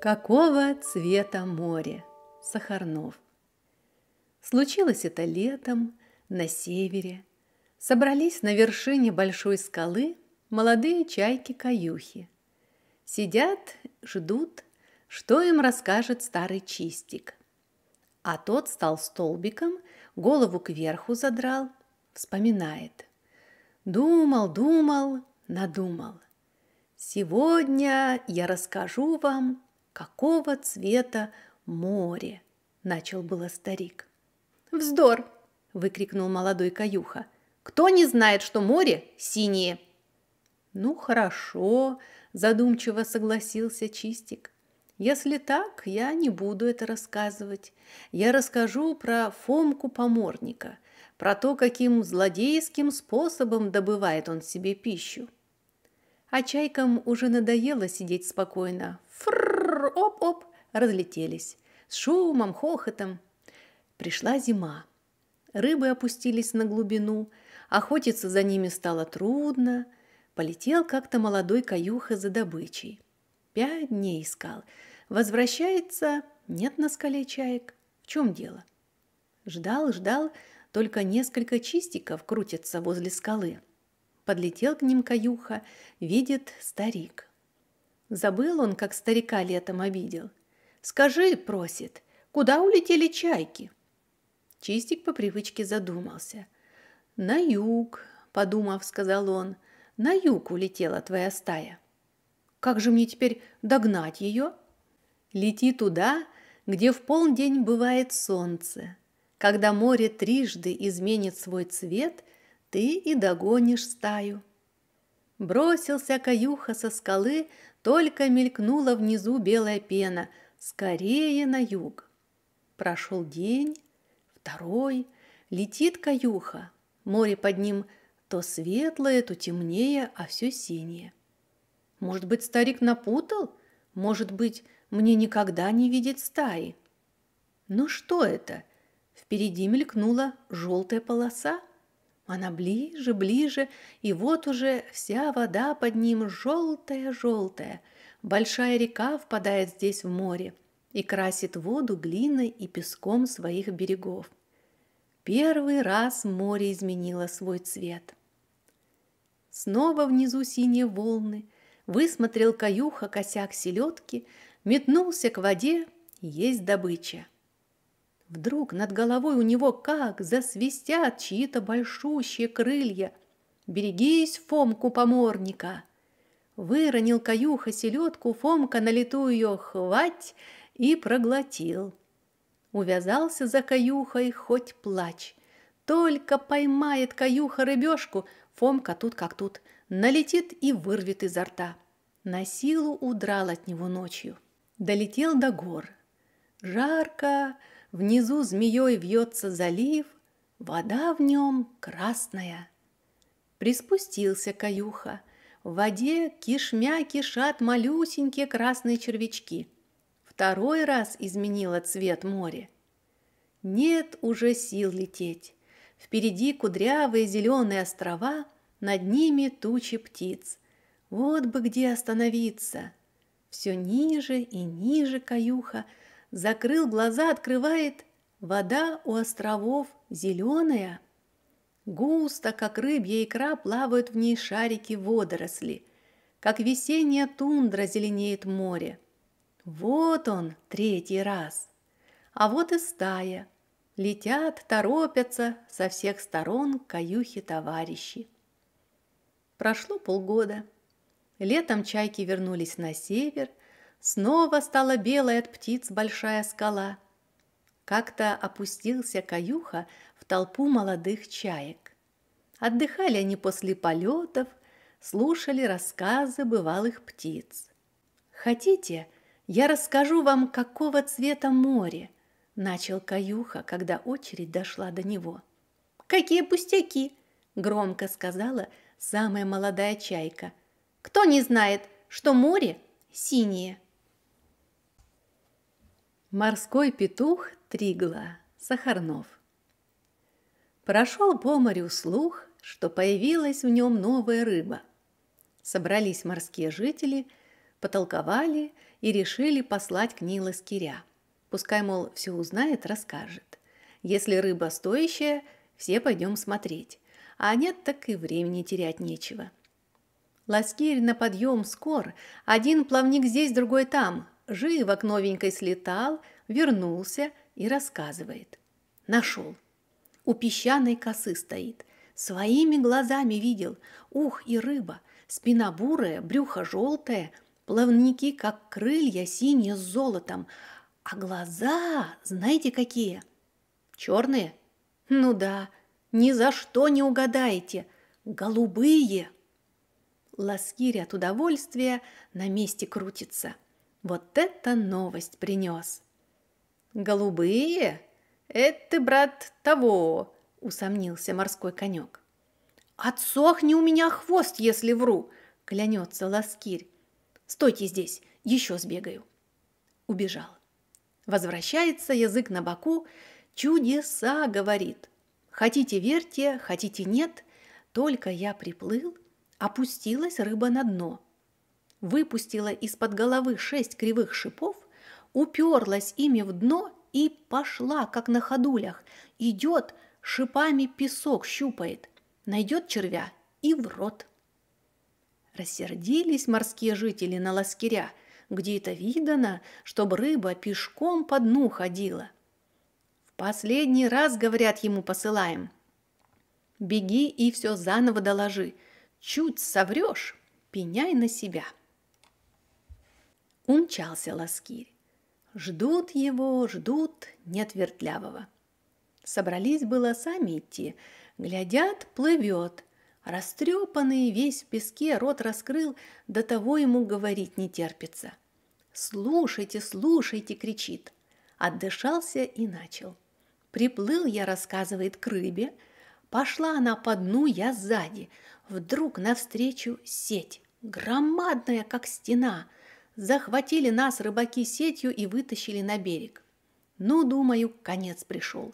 Какого цвета море? Сахарнов. Случилось это летом на севере. Собрались на вершине большой скалы молодые чайки-каюхи. Сидят, ждут, что им расскажет старый чистик. А тот стал столбиком, голову кверху задрал, вспоминает. Думал, думал, надумал. Сегодня я расскажу вам какого цвета море?» – начал было старик. «Вздор!» – выкрикнул молодой каюха. «Кто не знает, что море синее?» «Ну, хорошо», – задумчиво согласился Чистик. «Если так, я не буду это рассказывать. Я расскажу про Фомку Поморника, про то, каким злодейским способом добывает он себе пищу». А чайкам уже надоело сидеть спокойно. Фрррр! оп-оп разлетелись. С шумом, хохотом. Пришла зима. Рыбы опустились на глубину, охотиться за ними стало трудно. Полетел как-то молодой каюха за добычей. Пять дней искал. Возвращается, нет на скале чаек. В чем дело? Ждал, ждал, только несколько чистиков крутятся возле скалы. Подлетел к ним каюха, видит старик. Забыл он, как старика летом обидел. «Скажи, — просит, — куда улетели чайки?» Чистик по привычке задумался. «На юг, — подумав, — сказал он, — на юг улетела твоя стая. Как же мне теперь догнать ее?» «Лети туда, где в полдень бывает солнце. Когда море трижды изменит свой цвет, ты и догонишь стаю». Бросился каюха со скалы, — только мелькнула внизу белая пена. Скорее на юг. Прошел день, второй. Летит каюха. Море под ним то светлое, то темнее, а все синее. Может быть, старик напутал? Может быть, мне никогда не видеть стаи? Ну что это? Впереди мелькнула желтая полоса. Она ближе, ближе, и вот уже вся вода под ним желтая-желтая. Большая река впадает здесь в море и красит воду глиной и песком своих берегов. Первый раз море изменило свой цвет. Снова внизу синие волны. Высмотрел каюха косяк селедки, метнулся к воде, есть добыча – Вдруг над головой у него как засвистят чьи-то большущие крылья. «Берегись, Фомку поморника!» Выронил каюха селедку, Фомка на лету ее «хвать!» и проглотил. Увязался за каюхой хоть плачь. Только поймает каюха рыбешку, Фомка тут как тут, налетит и вырвет изо рта. На силу удрал от него ночью. Долетел до гор. Жарко, Внизу змеей вьется залив, вода в нем красная. Приспустился каюха. В воде кишмя кишат малюсенькие красные червячки. Второй раз изменила цвет море. Нет уже сил лететь. Впереди кудрявые зеленые острова, над ними тучи птиц. Вот бы где остановиться. Все ниже и ниже каюха – закрыл глаза, открывает. Вода у островов зеленая. Густо, как рыбья икра, плавают в ней шарики водоросли. Как весенняя тундра зеленеет море. Вот он, третий раз. А вот и стая. Летят, торопятся со всех сторон каюхи товарищи. Прошло полгода. Летом чайки вернулись на север, Снова стала белая от птиц большая скала. Как-то опустился каюха в толпу молодых чаек. Отдыхали они после полетов, слушали рассказы бывалых птиц. «Хотите, я расскажу вам, какого цвета море?» – начал каюха, когда очередь дошла до него. «Какие пустяки!» – громко сказала самая молодая чайка. «Кто не знает, что море синее?» Морской петух Тригла, Сахарнов. Прошел по морю слух, что появилась в нем новая рыба. Собрались морские жители, потолковали и решили послать к ней Скиря. Пускай, мол, все узнает, расскажет. Если рыба стоящая, все пойдем смотреть. А нет, так и времени терять нечего. Ласкирь на подъем скор. Один плавник здесь, другой там. Живо к новенькой слетал, вернулся и рассказывает. Нашел. У песчаной косы стоит. Своими глазами видел. Ух, и рыба. Спина бурая, брюхо желтое, плавники, как крылья, синие с золотом. А глаза, знаете какие? Черные? Ну да, ни за что не угадаете. Голубые. Ласкирь от удовольствия на месте крутится – вот это новость принес. Голубые? Это ты, брат, того, усомнился морской конек. Отсохни у меня хвост, если вру, клянется ласкирь. Стойте здесь, еще сбегаю. Убежал. Возвращается язык на боку, чудеса говорит. Хотите верьте, хотите нет, только я приплыл, опустилась рыба на дно – выпустила из-под головы шесть кривых шипов, уперлась ими в дно и пошла, как на ходулях. Идет, шипами песок щупает, найдет червя и в рот. Рассердились морские жители на лоскиря, где это видано, чтобы рыба пешком по дну ходила. В последний раз, говорят, ему посылаем. Беги и все заново доложи. Чуть соврешь, пеняй на себя умчался Ласкирь. Ждут его, ждут нетвертлявого. Собрались было сами идти. Глядят, плывет. Растрепанный весь в песке, рот раскрыл, до того ему говорить не терпится. «Слушайте, слушайте!» — кричит. Отдышался и начал. «Приплыл я, — рассказывает, — к рыбе. Пошла она по дну, я сзади. Вдруг навстречу сеть, громадная, как стена — Захватили нас рыбаки сетью и вытащили на берег. Ну, думаю, конец пришел.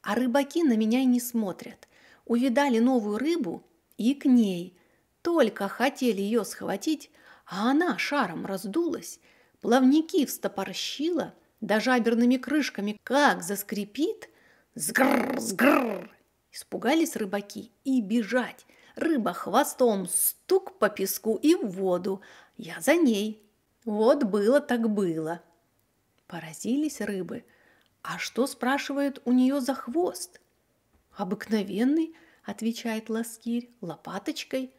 А рыбаки на меня и не смотрят. Увидали новую рыбу и к ней. Только хотели ее схватить, а она шаром раздулась, плавники встопорщила, даже аберными крышками как заскрипит. Сгррр, сгррр! Испугались рыбаки и бежать. Рыба хвостом стук по песку и в воду. Я за ней. Вот было так было. Поразились рыбы. А что, спрашивает, у нее за хвост? Обыкновенный, отвечает ласкирь, лопаточкой.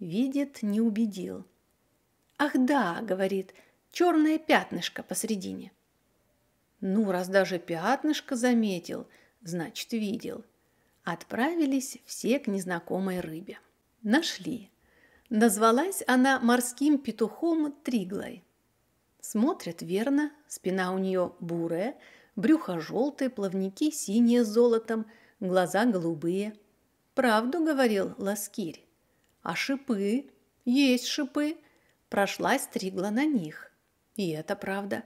Видит, не убедил. Ах да, говорит, черное пятнышко посредине. Ну, раз даже пятнышко заметил, значит, видел. Отправились все к незнакомой рыбе. Нашли. Назвалась она морским петухом Триглой. Смотрят, верно, спина у нее бурая, брюхо желтое, плавники синие с золотом, глаза голубые. Правду говорил Ласкирь. А шипы? Есть шипы. Прошлась Тригла на них. И это правда.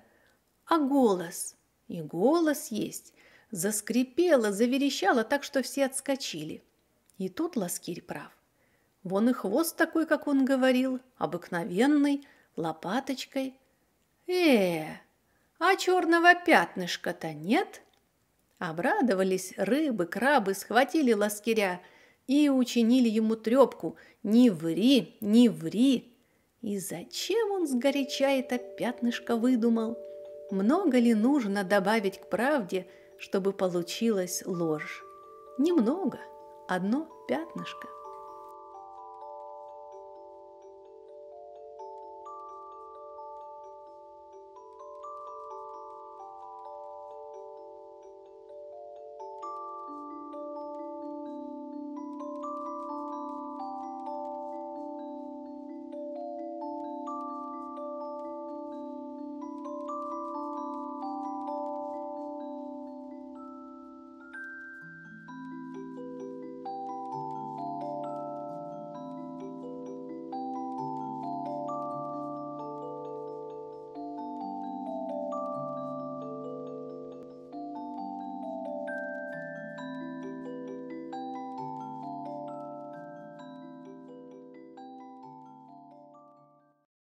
А голос? И голос есть. Заскрипела, заверещала так, что все отскочили. И тут Ласкирь прав. Вон и хвост такой, как он говорил, обыкновенный, лопаточкой. Э, а черного пятнышка-то нет? Обрадовались рыбы, крабы, схватили лоскиря и учинили ему трепку. Не ври, не ври. И зачем он сгоряча это пятнышко выдумал? Много ли нужно добавить к правде, чтобы получилась ложь? Немного, одно пятнышко.